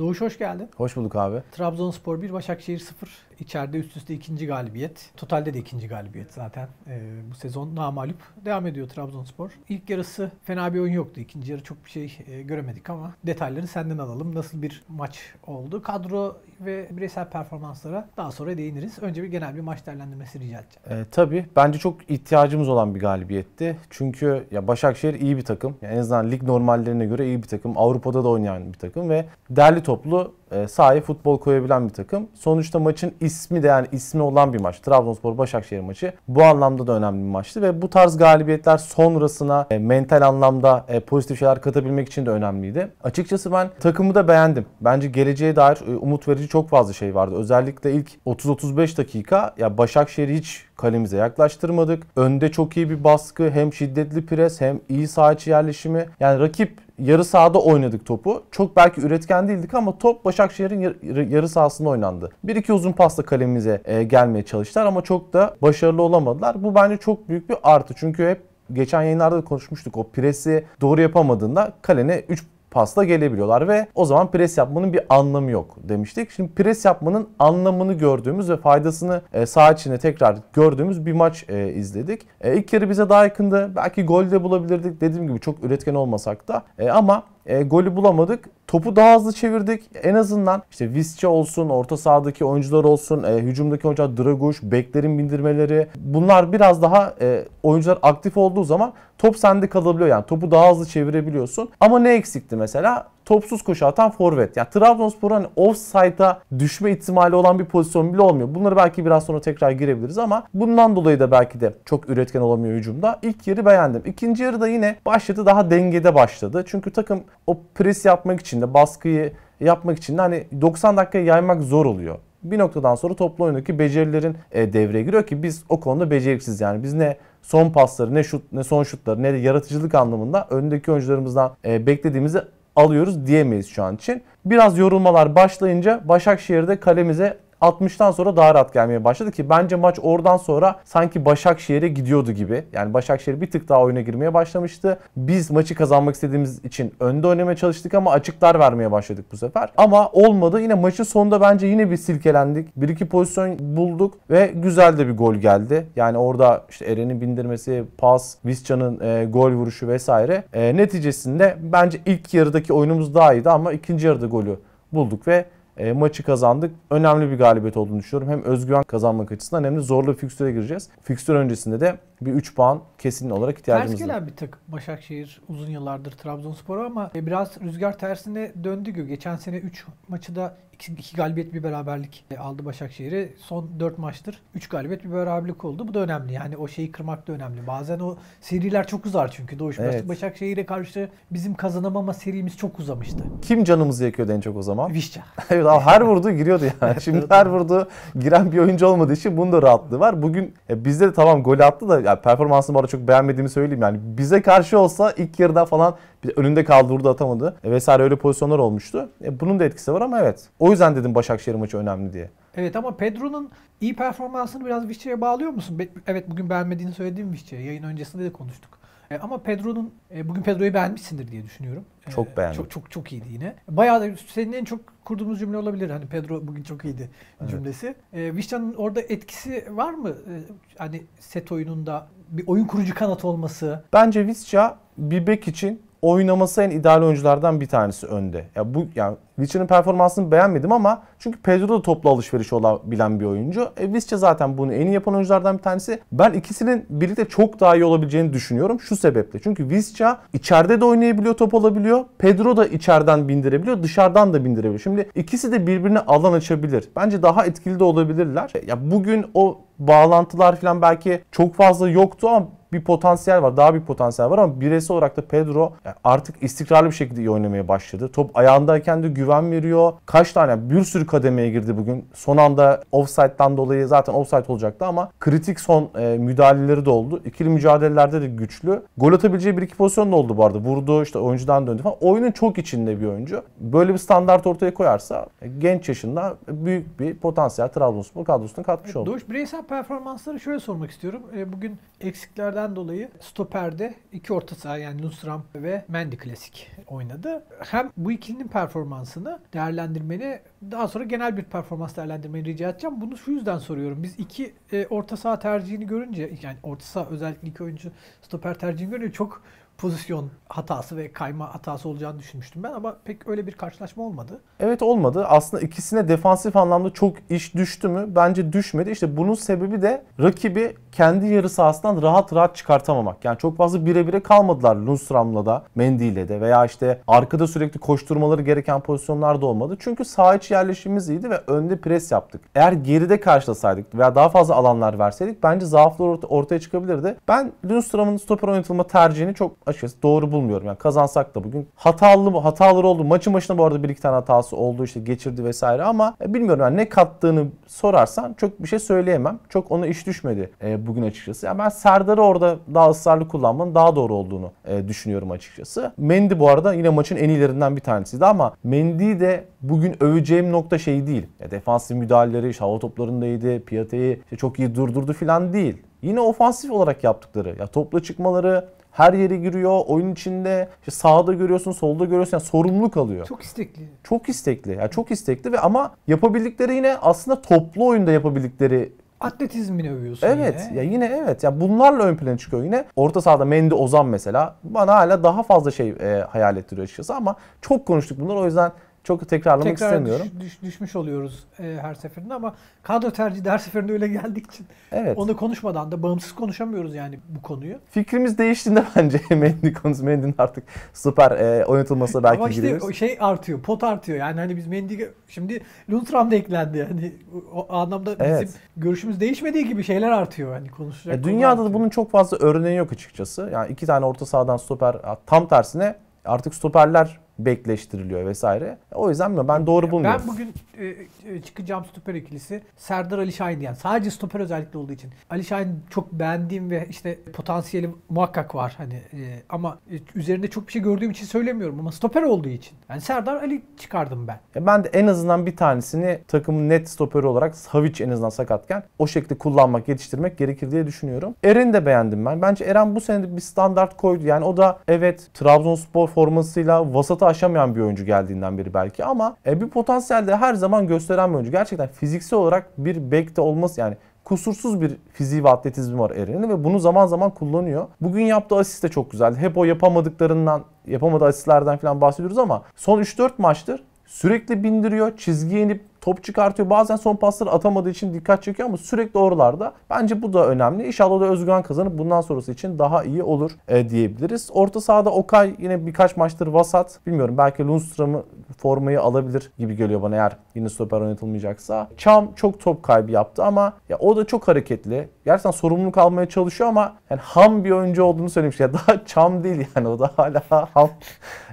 Doğuş hoş geldin. Hoş bulduk abi. Trabzonspor 1, Başakşehir 0. İçeride üst üste ikinci galibiyet. Totalde de ikinci galibiyet zaten. Ee, bu sezon namalup devam ediyor Trabzonspor. İlk yarısı fena bir oyun yoktu. İkinci yarı çok bir şey e, göremedik ama detayları senden alalım. Nasıl bir maç oldu? Kadro ve bireysel performanslara daha sonra değiniriz. Önce bir genel bir maç değerlendirmesi rica edeceğim. E, tabii. Bence çok ihtiyacımız olan bir galibiyetti. Çünkü ya Başakşehir iyi bir takım. Yani en azından lig normallerine göre iyi bir takım. Avrupa'da da oynayan bir takım ve değerli toplu e, sahaya futbol koyabilen bir takım. Sonuçta maçın ismi de yani ismi olan bir maç. Trabzonspor Başakşehir maçı bu anlamda da önemli bir maçtı ve bu tarz galibiyetler sonrasına e, mental anlamda e, pozitif şeyler katabilmek için de önemliydi. Açıkçası ben takımı da beğendim. Bence geleceğe dair e, umut verici çok fazla şey vardı. Özellikle ilk 30-35 dakika ya Başakşehir hiç kalemize yaklaştırmadık. Önde çok iyi bir baskı, hem şiddetli pres hem iyi saha yerleşimi. Yani rakip yarı sahada oynadık topu. Çok belki üretken değildik ama top Başakşehir Başakşehir'in yarı sahasında oynandı. Bir iki uzun pasta kalemize e, gelmeye çalıştılar ama çok da başarılı olamadılar. Bu bence çok büyük bir artı. Çünkü hep geçen yayınlarda da konuşmuştuk. O presi doğru yapamadığında kalene 3 pasta gelebiliyorlar ve o zaman pres yapmanın bir anlamı yok demiştik. Şimdi pres yapmanın anlamını gördüğümüz ve faydasını e, saha tekrar gördüğümüz bir maç e, izledik. İlk e, ilk yarı bize daha yakındı. Belki gol de bulabilirdik. Dediğim gibi çok üretken olmasak da ama e, golü bulamadık. Topu daha hızlı çevirdik. En azından işte Visca olsun, orta sahadaki oyuncular olsun, e, hücumdaki oyuncular Draguş, beklerin bindirmeleri. Bunlar biraz daha e, oyuncular aktif olduğu zaman top sende kalabiliyor. Yani topu daha hızlı çevirebiliyorsun. Ama ne eksikti mesela? topsuz koşu atan forvet. Yani Trabzonspor'un hani offside'a düşme ihtimali olan bir pozisyon bile olmuyor. Bunları belki biraz sonra tekrar girebiliriz ama bundan dolayı da belki de çok üretken olamıyor hücumda. İlk yarı beğendim. İkinci yarı da yine başladı daha dengede başladı. Çünkü takım o pres yapmak için de baskıyı yapmak için de hani 90 dakika yaymak zor oluyor bir noktadan sonra toplu oyundaki becerilerin e, devreye giriyor ki biz o konuda beceriksiz yani biz ne son pasları ne şut ne son şutları ne de yaratıcılık anlamında öndeki oyuncularımızdan e, beklediğimizi alıyoruz diyemeyiz şu an için. Biraz yorulmalar başlayınca Başakşehir'de kalemize 60'tan sonra daha rahat gelmeye başladı ki bence maç oradan sonra sanki Başakşehir'e gidiyordu gibi. Yani Başakşehir bir tık daha oyuna girmeye başlamıştı. Biz maçı kazanmak istediğimiz için önde oynamaya çalıştık ama açıklar vermeye başladık bu sefer. Ama olmadı. Yine maçın sonunda bence yine bir silkelendik. Bir iki pozisyon bulduk ve güzel de bir gol geldi. Yani orada işte Eren'in bindirmesi, pas, Visca'nın e, gol vuruşu vesaire. E, neticesinde bence ilk yarıdaki oyunumuz daha iyiydi ama ikinci yarıda golü bulduk ve e, maçı kazandık. Önemli bir galibiyet olduğunu düşünüyorum. Hem özgüven kazanmak açısından hem de zorlu fikstüre gireceğiz. Fikstür öncesinde de bir 3 puan kesin olarak ihtiyacımız var. Ters gelen bir takım Başakşehir uzun yıllardır Trabzonspor'a ama e, biraz rüzgar tersine döndü. Geçen sene 3 maçı da 2 galibiyet bir beraberlik e, aldı Başakşehir'e Son 4 maçtır 3 galibiyet bir beraberlik oldu. Bu da önemli. Yani o şeyi kırmak da önemli. Bazen o seriler çok uzar çünkü. Doğuş evet. Başakşehir'e karşı bizim kazanamama serimiz çok uzamıştı. Kim canımızı yakıyordu en çok o zaman? Vişça. evet her vurdu giriyordu yani. Şimdi her vurdu giren bir oyuncu olmadığı için bunun da rahatlığı var. Bugün e, bizde de tamam gol attı da yani performansını bana çok beğenmediğimi söyleyeyim. Yani bize karşı olsa ilk yarıda falan önünde kaldı vurdu atamadı e, vesaire öyle pozisyonlar olmuştu. E, bunun da etkisi var ama evet. O yüzden dedim Başakşehir maçı önemli diye. Evet ama Pedro'nun iyi performansını biraz Vişçe'ye bağlıyor musun? Be- evet bugün beğenmediğini söylediğim Vişçe. Yayın öncesinde de konuştuk. E, ama Pedro'nun e, bugün Pedro'yu beğenmişsindir diye düşünüyorum. E, çok beğendim. Çok çok çok iyiydi yine. Bayağı da senin en çok kurduğumuz cümle olabilir. Hani Pedro bugün çok iyiydi evet. cümlesi. E, Vişcan'ın orada etkisi var mı? E, hani set oyununda bir oyun kurucu kanat olması. Bence Visca bir bek için oynaması en ideal oyunculardan bir tanesi önde. Ya bu yani Vicha'nın performansını beğenmedim ama çünkü Pedro da toplu alışveriş olabilen bir oyuncu. E, Visca zaten bunu en iyi yapan oyunculardan bir tanesi. Ben ikisinin birlikte çok daha iyi olabileceğini düşünüyorum şu sebeple. Çünkü Visca içeride de oynayabiliyor, top alabiliyor. Pedro da içeriden bindirebiliyor, dışarıdan da bindirebiliyor. Şimdi ikisi de birbirine alan açabilir. Bence daha etkili de olabilirler. Ya bugün o bağlantılar falan belki çok fazla yoktu ama bir potansiyel var. Daha bir potansiyel var ama bireysel olarak da Pedro artık istikrarlı bir şekilde iyi oynamaya başladı. Top ayağındayken de güven güven veriyor. Kaç tane bir sürü kademeye girdi bugün. Son anda offside'dan dolayı zaten offside olacaktı ama kritik son e, müdahaleleri de oldu. İkili mücadelelerde de güçlü. Gol atabileceği bir iki pozisyon da oldu bu arada. Vurdu işte oyuncudan döndü falan. Oyunun çok içinde bir oyuncu. Böyle bir standart ortaya koyarsa e, genç yaşında büyük bir potansiyel Trabzonspor kadrosuna katmış oldu. Doğuş bireysel performansları şöyle sormak istiyorum. E, bugün eksiklerden dolayı stoperde iki orta saha yani Nusram ve Mendy klasik oynadı. Hem bu ikilinin performansı performansını değerlendirmeni daha sonra genel bir performans değerlendirmeni rica edeceğim. Bunu şu yüzden soruyorum. Biz iki e, orta saha tercihini görünce yani orta saha özellikle iki oyuncu stoper tercihini görünce çok pozisyon hatası ve kayma hatası olacağını düşünmüştüm ben ama pek öyle bir karşılaşma olmadı. Evet olmadı. Aslında ikisine defansif anlamda çok iş düştü mü? Bence düşmedi. İşte bunun sebebi de rakibi kendi yarı sahasından rahat rahat çıkartamamak. Yani çok fazla bire bire kalmadılar Lundström'la da, Mendy'yle de veya işte arkada sürekli koşturmaları gereken pozisyonlar da olmadı. Çünkü sağ iç yerleşimimiz iyiydi ve önde pres yaptık. Eğer geride karşılasaydık veya daha fazla alanlar verseydik bence zaaflar ortaya çıkabilirdi. Ben Lundström'ün stoper oynatılma tercihini çok açıkçası doğru bulmuyorum. Yani kazansak da bugün hatalı hataları oldu. Maçın başında bu arada bir iki tane hatası oldu işte geçirdi vesaire ama e, bilmiyorum yani ne kattığını sorarsan çok bir şey söyleyemem. Çok ona iş düşmedi e, bugün açıkçası. Yani ben Serdar'ı orada daha ısrarlı kullanmanın daha doğru olduğunu e, düşünüyorum açıkçası. Mendi bu arada yine maçın en iyilerinden bir tanesiydi ama Mendy de bugün öveceğim nokta şey değil. Ya defansif müdahaleleri, işte hava toplarındaydı, Piate'yi işte çok iyi durdurdu falan değil. Yine ofansif olarak yaptıkları, ya topla çıkmaları, her yere giriyor. Oyun içinde işte sağda görüyorsun, solda görüyorsun. Yani sorumluluk alıyor. Çok istekli. Çok istekli. Yani çok istekli ve ama yapabildikleri yine aslında toplu oyunda yapabildikleri Atletizmini övüyorsun evet, yine. ya yine evet. Ya bunlarla ön plana çıkıyor yine. Orta sahada Mendi Ozan mesela bana hala daha fazla şey e, hayal ettiriyor açıkçası ama çok konuştuk bunlar o yüzden çok tekrarlamak Tekrar istemiyorum. Düş, düş, düşmüş oluyoruz e, her seferinde ama kadro tercihi her seferinde öyle geldik için. Evet. Onu konuşmadan da bağımsız konuşamıyoruz yani bu konuyu. Fikrimiz değiştiğinde bence Mendy konusu Mendy'nin artık süper e, oynatılması belki ama işte gireriz. şey artıyor, pot artıyor. Yani hani biz Mendy şimdi Lundstram da eklendi. Yani o, anlamda bizim evet. görüşümüz değişmediği gibi şeyler artıyor hani konuşacak. E, dünyada da bunun çok fazla örneği yok açıkçası. Yani iki tane orta sahadan stoper tam tersine artık stoperler bekleştiriliyor vesaire. O yüzden mi? Ben doğru bulmuyorum. Ben bugün e, e, çıkacağım stoper ikilisi Serdar Ali Şahin yani sadece stoper özellikle olduğu için. Ali Şahin çok beğendiğim ve işte potansiyeli muhakkak var hani e, ama e, üzerinde çok bir şey gördüğüm için söylemiyorum ama stoper olduğu için. Yani Serdar Ali çıkardım ben. Ya ben de en azından bir tanesini takımın net stoperi olarak Savic en azından sakatken o şekilde kullanmak, yetiştirmek gerekir diye düşünüyorum. Eren'i de beğendim ben. Bence Eren bu sene bir standart koydu. Yani o da evet Trabzonspor formasıyla vasata aşamayan bir oyuncu geldiğinden beri belki ama e, bir potansiyelde her zaman gösteren bir oyuncu. Gerçekten fiziksel olarak bir bekte olması yani kusursuz bir fiziği ve atletizmi var Eren'in ve bunu zaman zaman kullanıyor. Bugün yaptığı asist de çok güzeldi. Hep o yapamadıklarından, yapamadığı asistlerden falan bahsediyoruz ama son 3-4 maçtır sürekli bindiriyor, çizgiye inip top çıkartıyor. Bazen son pasları atamadığı için dikkat çekiyor ama sürekli oralarda. Bence bu da önemli. İnşallah da özgüven kazanıp bundan sonrası için daha iyi olur e, diyebiliriz. Orta sahada Okay yine birkaç maçtır vasat. Bilmiyorum belki Lundström'ü formayı alabilir gibi geliyor bana eğer yine stoper oynatılmayacaksa. Çam çok top kaybı yaptı ama ya o da çok hareketli. Gerçekten sorumluluk almaya çalışıyor ama yani ham bir oyuncu olduğunu söylemiş. Ya daha Çam değil yani o da hala ham.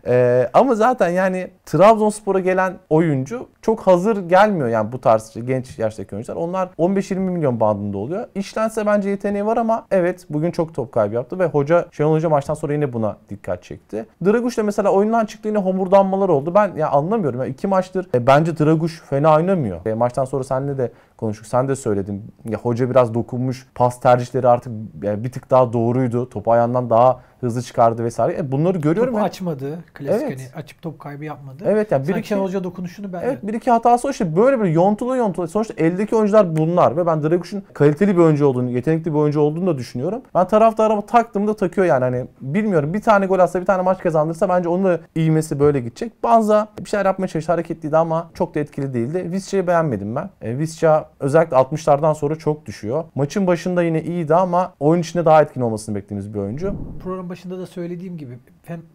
E, ama zaten yani Trabzonspor'a gelen oyuncu çok hazır gel gelmiyor yani bu tarz genç yaştaki oyuncular. Onlar 15-20 milyon bandında oluyor. İşlense bence yeteneği var ama evet bugün çok top kaybı yaptı ve hoca Şenol Hoca maçtan sonra yine buna dikkat çekti. Draguş da mesela oyundan çıktı yine homurdanmalar oldu. Ben ya anlamıyorum. Yani iki maçtır e, bence Draguş fena oynamıyor. E, maçtan sonra senle de konuştuk. Sen de söyledin. Ya hoca biraz dokunmuş. Pas tercihleri artık yani bir tık daha doğruydu. Topu ayağından daha hızlı çıkardı vesaire. E bunları görüyorum. Topu yani. açmadı. Klasik evet. hani açıp top kaybı yapmadı. Evet yani bir Sanki iki hoca dokunuşunu ben Evet bir iki hatası o işte böyle bir yontulu yontulu. Sonuçta eldeki oyuncular bunlar ve ben Draguş'un kaliteli bir oyuncu olduğunu, yetenekli bir oyuncu olduğunu da düşünüyorum. Ben taraftara taktığımda takıyor yani hani bilmiyorum bir tane gol atsa bir tane maç kazandırsa bence onun da iyimesi böyle gidecek. Banza bir şeyler yapmaya çalıştı hareketliydi ama çok da etkili değildi. Visca'yı beğenmedim ben. E, Visca özellikle 60'lardan sonra çok düşüyor. Maçın başında yine iyiydi ama oyun içinde daha etkin olmasını beklediğimiz bir oyuncu. Program başında da söylediğim gibi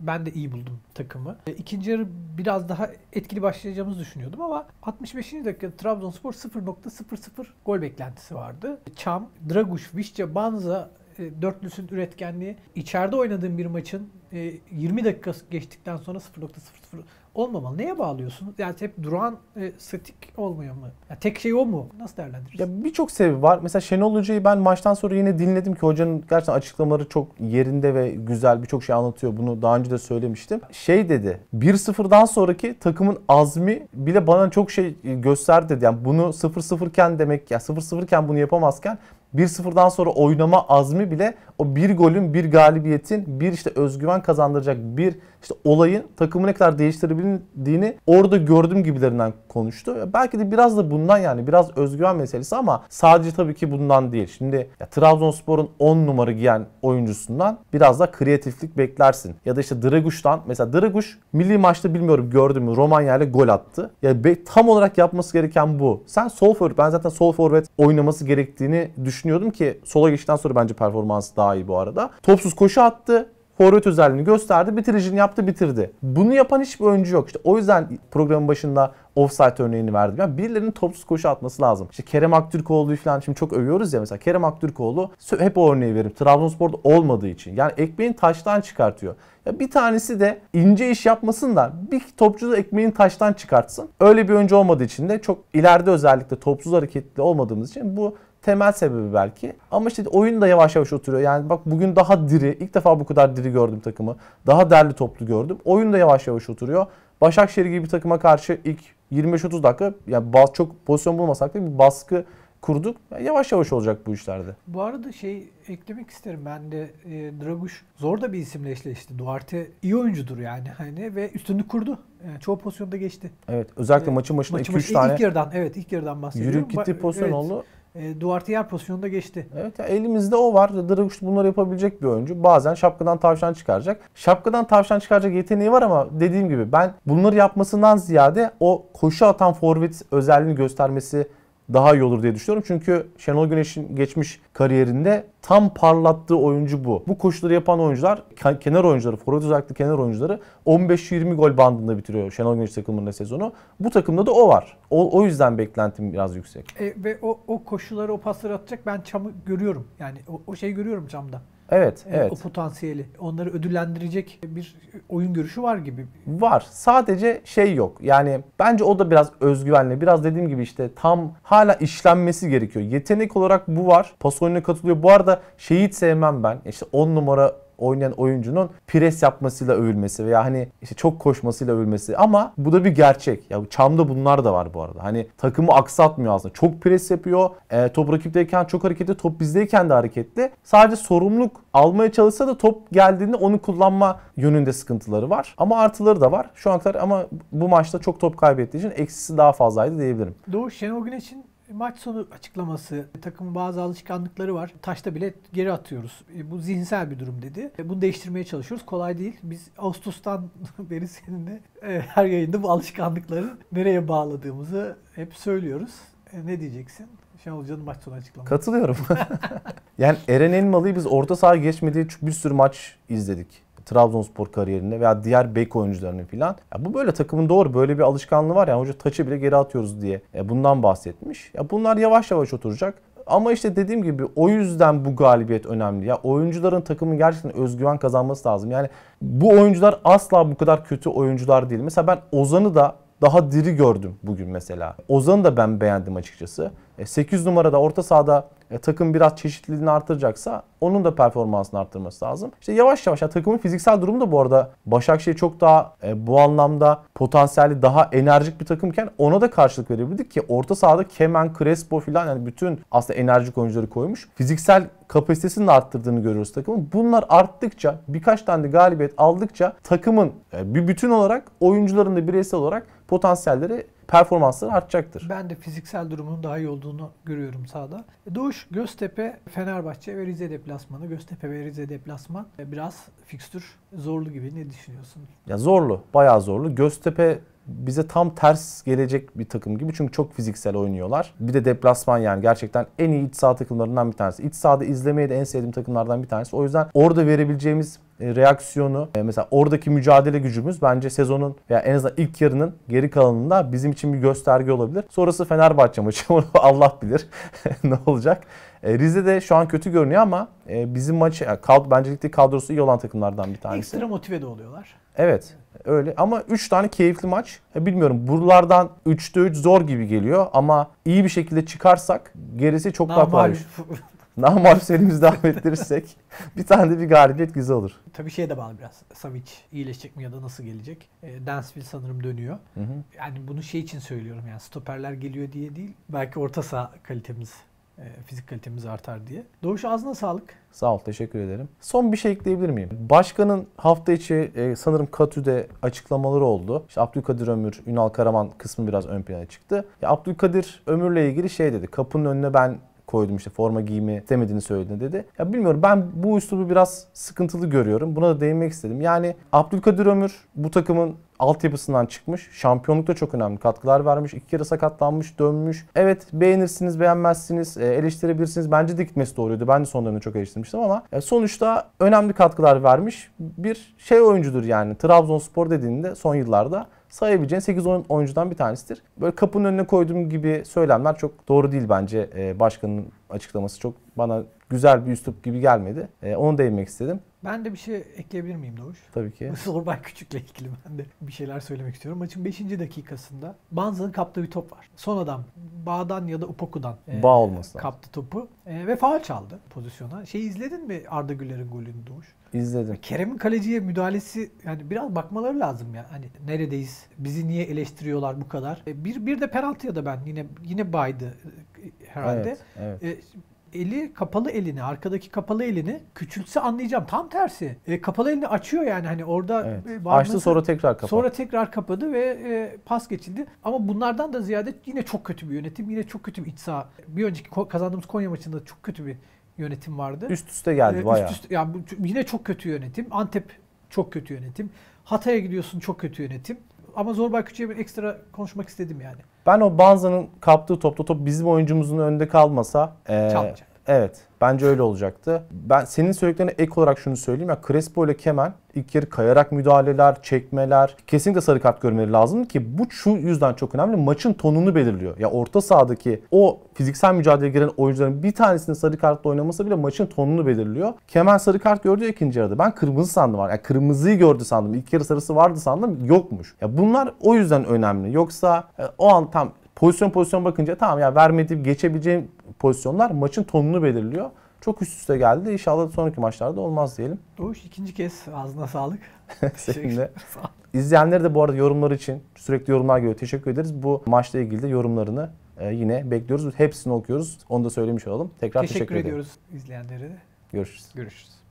ben de iyi buldum takımı. E, ikinci yarı biraz daha etkili başlayacağımızı düşünüyordum ama 65. dakika Trabzonspor 0.00 gol beklentisi vardı. Çam, Draguş, Vişça, Banza e, dörtlüsün üretkenliği içeride oynadığın bir maçın 20 e, dakika geçtikten sonra 0.00 olmamalı. Neye bağlıyorsun? Yani hep duran e, statik olmuyor mu? Yani tek şey o mu? Nasıl değerlendirirsin? birçok sebebi var. Mesela Şenol Hoca'yı ben maçtan sonra yine dinledim ki hocanın gerçekten açıklamaları çok yerinde ve güzel birçok şey anlatıyor. Bunu daha önce de söylemiştim. Şey dedi. 1-0'dan sonraki takımın azmi bile bana çok şey gösterdi Yani bunu 0-0 iken demek ya 0-0 iken bunu yapamazken 1-0'dan sonra oynama azmi bile o bir golün, bir galibiyetin, bir işte özgüven kazandıracak bir işte olayın takımı ne kadar değiştirebildiğini orada gördüm gibilerinden konuştu. Belki de biraz da bundan yani biraz özgüven meselesi ama sadece tabii ki bundan değil. Şimdi ya, Trabzonspor'un 10 numara giyen oyuncusundan biraz da kreatiflik beklersin. Ya da işte Draguş'tan mesela Draguş milli maçta bilmiyorum gördüm mü Romanya ile gol attı. Ya be, tam olarak yapması gereken bu. Sen sol forvet ben zaten sol forvet oynaması gerektiğini düşünüyorum düşünüyordum ki sola geçtikten sonra bence performansı daha iyi bu arada. Topsuz koşu attı. Forvet özelliğini gösterdi. Bitiricini yaptı bitirdi. Bunu yapan hiçbir oyuncu yok. İşte o yüzden programın başında offside örneğini verdim. Yani birilerinin topsuz koşu atması lazım. İşte Kerem Aktürkoğlu'yu falan şimdi çok övüyoruz ya mesela Kerem Aktürkoğlu hep o örneği veririm. Trabzonspor'da olmadığı için. Yani ekmeğin taştan çıkartıyor. Ya bir tanesi de ince iş yapmasın da bir topçu da ekmeğin taştan çıkartsın. Öyle bir oyuncu olmadığı için de çok ileride özellikle topsuz hareketli olmadığımız için bu temel sebebi belki. Ama işte oyun da yavaş yavaş oturuyor. Yani bak bugün daha diri, ilk defa bu kadar diri gördüm takımı. Daha derli toplu gördüm. Oyun da yavaş yavaş oturuyor. Başakşehir gibi bir takıma karşı ilk 25-30 dakika yani bas, çok pozisyon bulmasak da bir baskı kurduk. Yani yavaş yavaş olacak bu işlerde. Bu arada şey eklemek isterim ben de e, Draguş zor da bir isimle eşleşti. Duarte iyi oyuncudur yani hani ve üstünlük kurdu. Yani çoğu pozisyonda geçti. Evet özellikle ee, maçın başında 2-3 maçı tane. İlk yarıdan evet ilk yarıdan bahsediyorum. Yürüyüp gitti pozisyon evet. oldu e, Duartiyer pozisyonunda geçti. Evet elimizde o var. Draguç bunları yapabilecek bir oyuncu. Bazen şapkadan tavşan çıkaracak. Şapkadan tavşan çıkaracak yeteneği var ama dediğim gibi ben bunları yapmasından ziyade o koşu atan forvet özelliğini göstermesi daha iyi olur diye düşünüyorum. Çünkü Şenol Güneş'in geçmiş kariyerinde tam parlattığı oyuncu bu. Bu koşulları yapan oyuncular, kenar oyuncuları, forvet özellikle kenar oyuncuları 15-20 gol bandında bitiriyor Şenol Güneş takımında sezonu. Bu takımda da o var. O, o yüzden beklentim biraz yüksek. E, ve o, o koşulları, o pasları atacak ben çamı görüyorum. Yani o, o şeyi görüyorum camda. Evet, ee, evet. O potansiyeli. Onları ödüllendirecek bir oyun görüşü var gibi. Var. Sadece şey yok. Yani bence o da biraz özgüvenli. Biraz dediğim gibi işte tam hala işlenmesi gerekiyor. Yetenek olarak bu var. Pas oyununa katılıyor. Bu arada şehit sevmem ben. İşte 10 numara oynayan oyuncunun pres yapmasıyla övülmesi veya hani işte çok koşmasıyla övülmesi ama bu da bir gerçek. Ya Çam'da bunlar da var bu arada. Hani takımı aksatmıyor aslında. Çok pres yapıyor. E, top rakipteyken çok hareketli, top bizdeyken de hareketli. Sadece sorumluluk almaya çalışsa da top geldiğinde onu kullanma yönünde sıkıntıları var. Ama artıları da var. Şu an kadar ama bu maçta çok top kaybettiği için eksisi daha fazlaydı diyebilirim. Doğu Şenol Güneş'in e, maç sonu açıklaması, takımın bazı alışkanlıkları var. Taşta bile geri atıyoruz. E, bu zihinsel bir durum dedi. E, bunu değiştirmeye çalışıyoruz. Kolay değil. Biz Ağustos'tan beri seninle her yayında bu alışkanlıkları nereye bağladığımızı hep söylüyoruz. Ne diyeceksin? Şenol Hoca'nın maç sonu açıklaması. Katılıyorum. yani Eren Elmalı'yı biz orta saha geçmediği bir sürü maç izledik. Trabzonspor kariyerinde veya diğer bek oyuncularını falan. Ya bu böyle takımın doğru böyle bir alışkanlığı var. Yani hoca taçı bile geri atıyoruz diye e, bundan bahsetmiş. Ya bunlar yavaş yavaş oturacak. Ama işte dediğim gibi o yüzden bu galibiyet önemli. Ya oyuncuların takımın gerçekten özgüven kazanması lazım. Yani bu oyuncular asla bu kadar kötü oyuncular değil. Mesela ben Ozan'ı da daha diri gördüm bugün mesela. Ozan'ı da ben beğendim açıkçası. 8 e, numarada orta sahada e, takım biraz çeşitliliğini artıracaksa onun da performansını arttırması lazım. İşte yavaş yavaş ya takımın fiziksel durumu da bu arada Başakşehir çok daha e, bu anlamda potansiyeli daha enerjik bir takımken ona da karşılık verebildik ki orta sahada Kemen, Crespo filan yani bütün aslında enerjik oyuncuları koymuş. Fiziksel kapasitesini de arttırdığını görüyoruz takımın. Bunlar arttıkça birkaç tane de galibiyet aldıkça takımın e, bir bütün olarak oyuncuların da bireysel olarak potansiyelleri performansları artacaktır. Ben de fiziksel durumun daha iyi olduğunu görüyorum sahada. E, Doğuş, Göztepe, Fenerbahçe ve Rize deplasmanı deplasmanı, Göztepe ve Rize deplasman e, biraz fikstür zorlu gibi. Ne düşünüyorsun? Ya zorlu, bayağı zorlu. Göztepe bize tam ters gelecek bir takım gibi. Çünkü çok fiziksel oynuyorlar. Bir de deplasman yani gerçekten en iyi iç saha takımlarından bir tanesi. İç sahada izlemeyi de en sevdiğim takımlardan bir tanesi. O yüzden orada verebileceğimiz e, reaksiyonu e, mesela oradaki mücadele gücümüz bence sezonun veya en azından ilk yarının geri kalanında bizim için bir gösterge olabilir. Sonrası Fenerbahçe maçı onu Allah bilir ne olacak. E, Rize de şu an kötü görünüyor ama bizim maçı bence ligde kadrosu iyi olan takımlardan bir tanesi. Ekstra motive de oluyorlar. Evet öyle ama 3 tane keyifli maç. E, bilmiyorum buralardan 3'te 3 zor gibi geliyor ama iyi bir şekilde çıkarsak gerisi çok daha kolay. Namalüp serimizi devam ettirirsek bir tane de bir galibiyet güzel olur. Tabii şeye de bağlı biraz. Savic iyileşecek mi ya da nasıl gelecek? E, Dansville sanırım dönüyor. Hı hı. Yani bunu şey için söylüyorum yani stoperler geliyor diye değil. Belki orta saha kalitemiz e, fizik kalitemiz artar diye. Doğuş ağzına sağlık. Sağ ol, teşekkür ederim. Son bir şey ekleyebilir miyim? Başkanın hafta içi e, sanırım Katü'de açıklamaları oldu. İşte Abdülkadir Ömür, Ünal Karaman kısmı biraz ön plana çıktı. Ya Abdülkadir Ömür'le ilgili şey dedi. Kapının önüne ben koydum işte forma giyimi istemediğini söyledi dedi. Ya bilmiyorum ben bu üslubu biraz sıkıntılı görüyorum. Buna da değinmek istedim. Yani Abdülkadir Ömür bu takımın altyapısından çıkmış. Şampiyonlukta çok önemli katkılar vermiş. İki kere sakatlanmış, dönmüş. Evet beğenirsiniz, beğenmezsiniz, e, eleştirebilirsiniz. Bence de gitmesi doğruydu. Ben de son sonlarını çok eleştirmiştim ama e, sonuçta önemli katkılar vermiş bir şey oyuncudur yani. Trabzonspor dediğinde son yıllarda sayabileceğin 8-10 oyuncudan bir tanesidir. Böyle kapının önüne koyduğum gibi söylemler çok doğru değil bence. E, başkanın açıklaması çok bana güzel bir üslup gibi gelmedi. E, onu değinmek istedim. Ben de bir şey ekleyebilir miyim Doğuş? Tabii ki. Zorbay Küçük'le ilgili ben de bir şeyler söylemek istiyorum. Maçın 5. dakikasında Banza'nın kaptığı bir top var. Son adam Bağ'dan ya da Upoku'dan e, Bağ olması kaptı topu e, ve faal çaldı pozisyona. Şey izledin mi Arda Güler'in golünü Doğuş? İzledim. Kerem'in kaleciye müdahalesi yani biraz bakmaları lazım ya. Hani neredeyiz? Bizi niye eleştiriyorlar bu kadar? E, bir bir de penaltıya da ben yine yine baydı e, herhalde. Evet, evet. E, eli kapalı elini, arkadaki kapalı elini küçültse anlayacağım. Tam tersi. E, kapalı elini açıyor yani hani orada e, evet. açtı sonra tekrar kapadı. Sonra tekrar kapadı ve e, pas geçildi. Ama bunlardan da ziyade yine çok kötü bir yönetim, yine çok kötü bir iç saha. Bir önceki kazandığımız Konya maçında çok kötü bir yönetim vardı. Üst üste geldi ee, bayağı. Üst üste, yani yine çok kötü yönetim. Antep çok kötü yönetim. Hatay'a gidiyorsun çok kötü yönetim. Ama Zorbay Küçük'e bir ekstra konuşmak istedim yani. Ben o Banza'nın kaptığı topta top bizim oyuncumuzun önünde kalmasa... Ee, Çalmayacak. Evet. Bence öyle olacaktı. Ben senin söylediklerine ek olarak şunu söyleyeyim. Ya Crespo ile Kemen ilk yarı kayarak müdahaleler, çekmeler, kesinlikle sarı kart görmeleri lazım ki bu şu yüzden çok önemli. Maçın tonunu belirliyor. Ya orta sahadaki o fiziksel mücadele giren oyuncuların bir tanesinin sarı kartla oynaması bile maçın tonunu belirliyor. Kemen sarı kart gördü ikinci yarıda. Ben kırmızı sandım. Yani kırmızıyı gördü sandım. İlk yarı sarısı vardı sandım. Yokmuş. Ya bunlar o yüzden önemli. Yoksa e, o an tam pozisyon pozisyon bakınca tamam ya vermediğim geçebileceğim pozisyonlar maçın tonunu belirliyor. Çok üst üste geldi. İnşallah sonraki maçlarda olmaz diyelim. Doğuş ikinci kez ağzına sağlık. Senin de. İzleyenlere de bu arada yorumlar için sürekli yorumlar geliyor. Teşekkür ederiz. Bu maçla ilgili de yorumlarını e, yine bekliyoruz. Hepsini okuyoruz. Onu da söylemiş olalım. Tekrar teşekkür, teşekkür ediyoruz izleyenlere de. Görüşürüz. Görüşürüz.